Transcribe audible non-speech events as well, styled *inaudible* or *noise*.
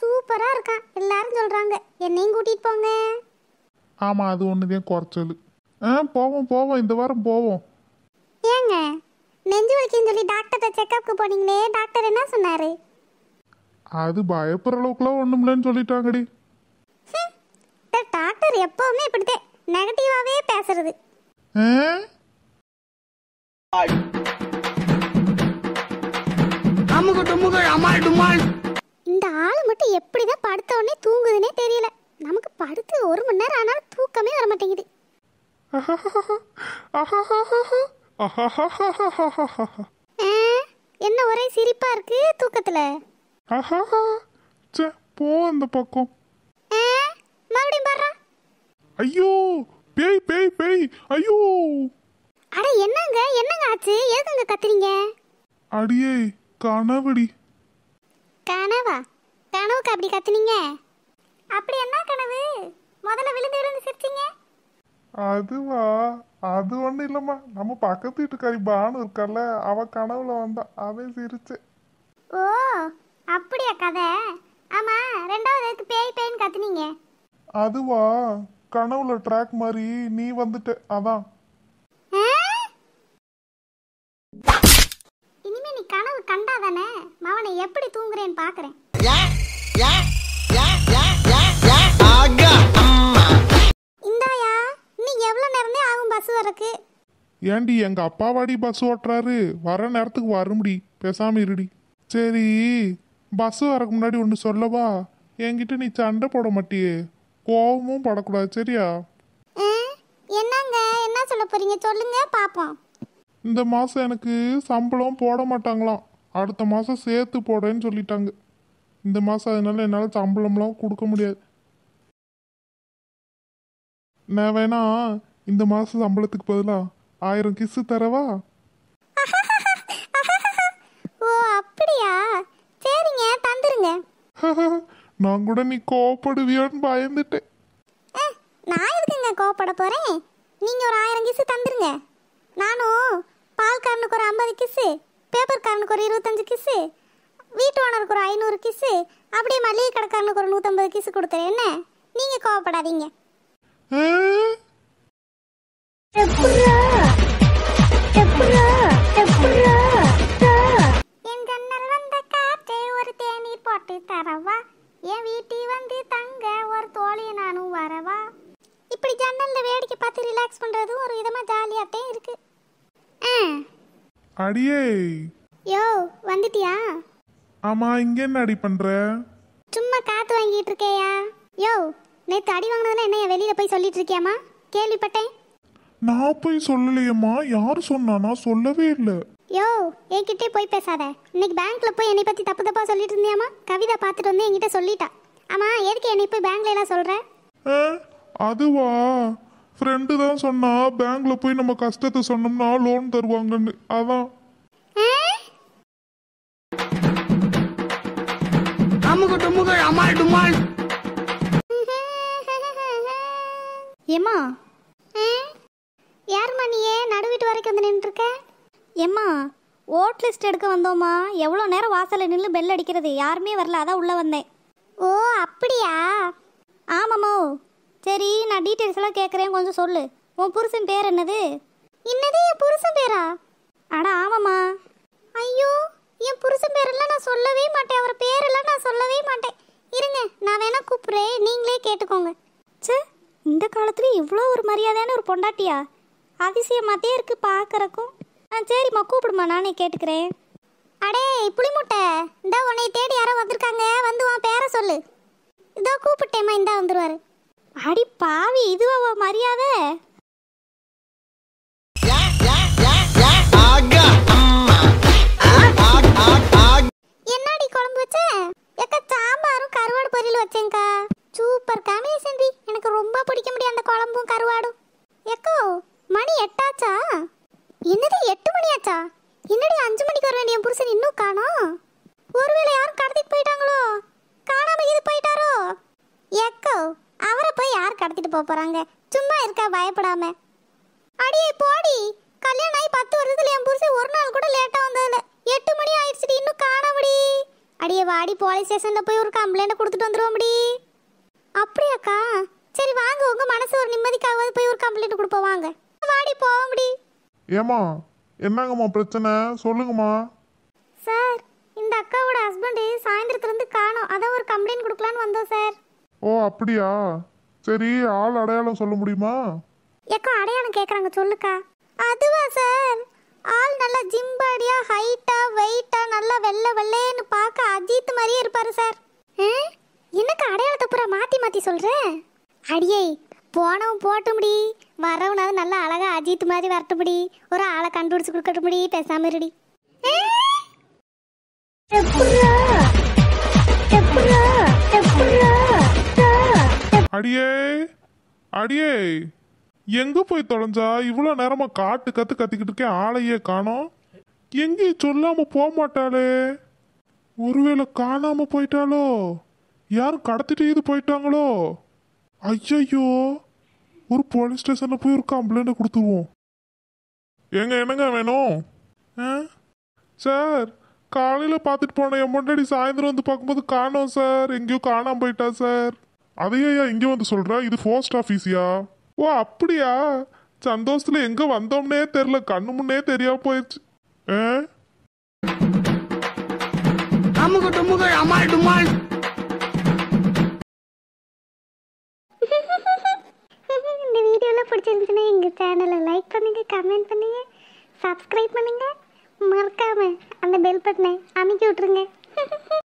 சூப்பரா இருக்கா எல்லாரும் சொல்றாங்க என்னையும் கூட்டிட்டு போங்க ஆமா அது ஒண்ணுதான் குறைச்சல் ஆ போவோம் போவோம் இந்த வாரம் போவோம் ஏங்க நெஞ்சு வலிக்குன்னு சொல்லி டாக்டர்கிட்ட செக்கப்க்கு போனீங்களே டாக்டர் என்ன சொன்னாரு அது பயப்படுற அளவுக்குலாம் ஒண்ணும் இல்லைன்னு சொல்லிட்டாங்கடி டாக்டர் எப்பவுமே இப்படித்தே நெகட்டிவாவே பேசுறது ஆ அமுக டுமுக அமால் போட்டு எப்படி படுத்த உடனே தூங்குதுன்னே தெரியல நமக்கு படுத்து ஒரு மணி நேரம் ஆனாலும் தூக்கமே வர மாட்டேங்குது என்ன ஒரே சிரிப்பா இருக்கு தூக்கத்துல போ அந்த பக்கம் மறுபடியும் பாரு ஐயோ பேய் பேய் பேய் ஐயோ அட என்னங்க என்னங்க ஆச்சு எதுக்குங்க கத்துறீங்க அடியே கனவடி கனவா கனவுக்கு அப்படி கத்துனீங்க அப்படி என்ன கனவு முதல்ல விழுந்து விழுந்து சிரிச்சீங்க அதுவா அது ஒன்றும் இல்லைம்மா நம்ம பக்கத்து வீட்டுக்காரி பானு இருக்கல அவ கனவுல வந்தா அவன் சிரிச்சு ஓ அப்படியா கதை ஆமா ரெண்டாவது எதுக்கு பேய் பேய்னு கத்துனீங்க அதுவா கனவுல ட்ராக் மாதிரி நீ வந்துட்ட அதான் இனிமே நீ கனவு கண்டாதானே மவனை எப்படி தூங்குறேன்னு பாக்குறேன் ஏண்டி எங்க அப்பாவாடி பஸ் ஓட்டுறாரு வர நேரத்துக்கு வரும்படி பேசாம இருடி சரி பஸ் வரக்கு முன்னாடி ஒன்று சொல்லவா என்கிட்ட நீ சண்டை போட மாட்டியே கோபமும் படக்கூடாது சரியா என்னங்க என்ன சொல்ல போறீங்க சொல்லுங்க பாப்போம் இந்த மாசம் எனக்கு சம்பளம் போட மாட்டாங்களாம் அடுத்த மாசம் சேர்த்து போடுறேன்னு சொல்லிட்டாங்க இந்த மாதம் அதனால என்னால் சம்பளம்லாம் கொடுக்க முடியாது நான் வேணா இந்த மாதம் சம்பளத்துக்கு பதிலாக ஆயிரம் கிஸ்ஸு தரவா ஓ அப்படியா சரிங்க தந்துருங்க *laughs* நான் கூட நீ கோவப்படுவியோன்னு பயந்துட்டேன் நான் எதுக்குங்க கோவப்பட போகிறேன் நீங்கள் ஒரு ஆயிரம் கிஸ்ஸு தந்துருங்க நானும் பால் காரனுக்கு ஒரு ஐம்பது கிஸ்ஸு காரனுக்கு ஒரு இருபத்தஞ்சு கிஸ்ஸு வீட்டு ஓனருக்கு ஒரு ஐநூறு கிசு அப்படியே மளிகை கடைக்காரனுக்கு ஒரு நூற்றம்பது கிசு கொடுத்துறேன் என்ன நீங்கள் கோவப்படாதீங்க என் ஒரு போட்டு தரவா என் வந்து தங்க ஒரு தோழியை நானும் வரவா இப்படி வேடிக்கை பார்த்து ரிலாக்ஸ் ஒரு இருக்கு அடியே யோ வந்துட்டியா ஆமா இங்க என்ன அடி பண்ற சும்மா காத்து வாங்கிட்டு இருக்கேயா யோ நேத்து அடி வாங்கினதுல என்ன வெளியில போய் சொல்லிட்டு இருக்கியாமா கேள்விப்பட்டேன் நான் போய் சொல்லலையம்மா யார் சொன்னா சொல்லவே இல்ல யோ என்கிட்டே போய் பேசாத இன்னைக்கு பேங்க்ல போய் என்னை பத்தி தப்பு தப்பா சொல்லிட்டு இருந்தியாமா கவிதா பார்த்துட்டு வந்து என்கிட்ட சொல்லிட்டா ஆமா எதுக்கு என்னை போய் பேங்க்ல எல்லாம் சொல்ற அதுவா ஃப்ரெண்டு தான் சொன்னா பேங்க்ல போய் நம்ம கஷ்டத்தை சொன்னோம்னா லோன் தருவாங்கன்னு அதான் ஏம்மா யாருமா நீயே நடு வீட்டு வரைக்கும் வந்து நின்றுருக்க ஏம்மா ஓட் லிஸ்ட் எடுக்க வந்தோம்மா எவ்வளோ நேரம் வாசலில் நின்று பெல் அடிக்கிறது யாருமே வரல அதான் உள்ளே வந்தேன் ஓ அப்படியா ஆமாமோ சரி நான் டீட்டெயில்ஸ் எல்லாம் கேட்குறேன் கொஞ்சம் சொல்லு உன் புருஷன் பேர் என்னது என்னது என் புருஷன் பேரா அட ஆமாம்மா ஐயோ என் புருஷன் பேரெல்லாம் நான் சொல்லவே மாட்டேன் அவர் பேரெல்லாம் காலத்துலையும் இவ்வளோ ஒரு மரியாதையான ஒரு பொண்டாட்டியா அதிசயமாத்தே இருக்குது பார்க்குறக்கும் ஆ சரிம்மா கூப்பிடுமா நானே கேட்டுக்கிறேன் அடே புளிமுட்டை இந்தா உன்னை தேடி யாரோ வந்திருக்காங்க வந்து வா பேரை சொல்லு இதோ கூப்பிட்டேம்மா இந்தா வந்துருவாரு அடி பாவி இதுவா மரியாதை ஆச்சா என்னது எட்டு மணி ஆச்சா என்னடி அஞ்சு மணிக்கு வர வேண்டிய புருஷன் இன்னும் காணோம் ஒருவேளை யாரும் கடத்திட்டு போயிட்டாங்களோ காணாம இது போயிட்டாரோ எக்கோ அவரை போய் யார் கடத்திட்டு போக போறாங்க சும்மா இருக்கா பயப்படாம அடியே போடி கல்யாணம் ஆகி பத்து வருஷத்துல என் புருஷன் ஒரு நாள் கூட லேட்டா வந்ததுல எட்டு மணி ஆயிடுச்சு இன்னும் காணாமடி அடியே வாடி போலீஸ் ஸ்டேஷன்ல போய் ஒரு கம்ப்ளைண்ட் கொடுத்துட்டு வந்துருவோம்டி அப்படியாக்கா சரி வாங்க உங்க மனசு ஒரு நிம்மதிக்காவது போய் ஒரு கம்ப்ளைண்ட் கொடுப்போம் வாங்க போகும்படி ஏமா என்னங்கம்மா பிரச்சனை சொல்லுங்கம்மா சார் இந்த அக்காவோட ஹஸ்பண்டு சாயந்தரத்துலேருந்து காணோம் அதான் ஒரு கம்ப்ளைண்ட் கொடுக்கலான்னு வந்தோம் சார் ஓ அப்படியா சரி ஆள் அடையாளம் சொல்ல முடியுமா ஏக்கா அடையாளம் கேட்குறாங்க சொல்லுக்கா அதுவா சார் ஆள் நல்லா ஜிம்பாடியா ஹைட்டா வெயிட்டா நல்லா வெள்ளை வெள்ளையன்னு பார்க்க அஜித் மாதிரியே இருப்பாரு சார் எனக்கு அடையாளத்தை பூரா மாற்றி மாற்றி சொல்கிறேன் அடியே போனவும் போட்டும்டி வரவனாவது நல்லா அழகா அஜித் மாதிரி வரட்டும்படி ஒரு ஆளை கண்டுபிடிச்சு கொடுக்கட்டும்படி பேசாம இருடி அடியே அடியே எங்க போய் தொலைஞ்சா இவ்வளோ நேரமா காட்டு கத்து கத்திக்கிட்டு இருக்கேன் ஆளையே காணோம் எங்கேயும் சொல்லாம போக மாட்டாளே ஒருவேளை காணாம போயிட்டாளோ யாரும் கடத்திட்டு இது போயிட்டாங்களோ ஐயோ ஒரு போலீஸ் ஸ்டேஷனில் போய் ஒரு கம்ப்ளைண்ட் கொடுத்துருவோம் எங்க என்னங்க வேணும் ஆ சார் காலையில் பார்த்துட்டு போன என் பொண்டாடி சாயந்தரம் வந்து பார்க்கும்போது காணோம் சார் எங்கேயோ காணாம போயிட்டா சார் அதையா இங்க வந்து சொல்கிறா இது போஸ்ட் ஆஃபீஸியா ஓ அப்படியா சந்தோஷத்தில் எங்கே வந்தோம்னே தெரில கண்ணு முன்னே தெரியாம போயிடுச்சு ஆ அமுகு டுமுகு அமால் டுமால் கமெண்ட் பண்ணுங்க சப்ஸ்கிரைப் பண்ணுங்க மறக்காம அந்த பெல் பட்டனை அமைக்க விட்டுருங்க *laughs*